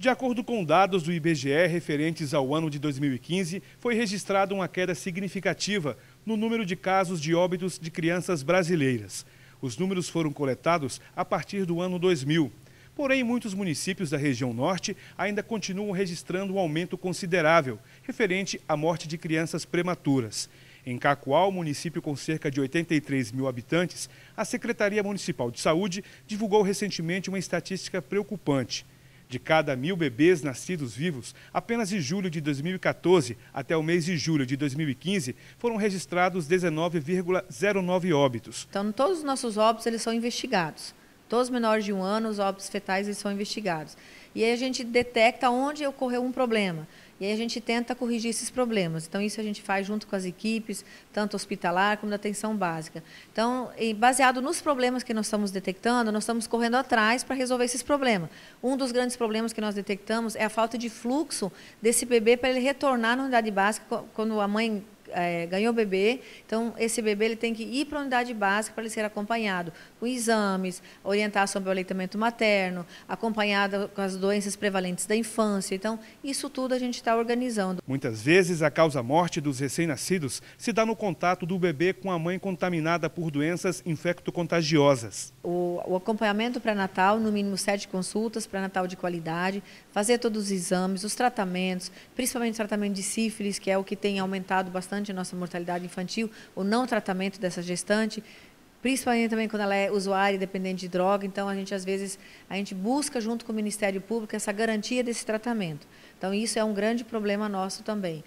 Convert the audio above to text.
De acordo com dados do IBGE referentes ao ano de 2015, foi registrada uma queda significativa no número de casos de óbitos de crianças brasileiras. Os números foram coletados a partir do ano 2000. Porém, muitos municípios da região norte ainda continuam registrando um aumento considerável referente à morte de crianças prematuras. Em Cacoal, município com cerca de 83 mil habitantes, a Secretaria Municipal de Saúde divulgou recentemente uma estatística preocupante de cada mil bebês nascidos vivos, apenas de julho de 2014 até o mês de julho de 2015, foram registrados 19,09 óbitos. Então, todos os nossos óbitos eles são investigados. Todos menores de um ano, os óbitos fetais, eles são investigados. E aí a gente detecta onde ocorreu um problema. E aí a gente tenta corrigir esses problemas. Então, isso a gente faz junto com as equipes, tanto hospitalar como da atenção básica. Então, baseado nos problemas que nós estamos detectando, nós estamos correndo atrás para resolver esses problemas. Um dos grandes problemas que nós detectamos é a falta de fluxo desse bebê para ele retornar na unidade básica quando a mãe é, ganhou bebê, então esse bebê ele tem que ir para a unidade básica para ele ser acompanhado com exames, orientar sobre o aleitamento materno, acompanhado com as doenças prevalentes da infância. Então, isso tudo a gente está organizando. Muitas vezes a causa-morte dos recém-nascidos se dá no contato do bebê com a mãe contaminada por doenças infectocontagiosas. O, o acompanhamento pré-natal, no mínimo sete consultas pré-natal de qualidade, fazer todos os exames, os tratamentos, principalmente o tratamento de sífilis, que é o que tem aumentado bastante bastante a nossa mortalidade infantil, o não tratamento dessa gestante, principalmente também quando ela é usuária e dependente de droga, então a gente às vezes a gente busca junto com o Ministério Público essa garantia desse tratamento. Então isso é um grande problema nosso também.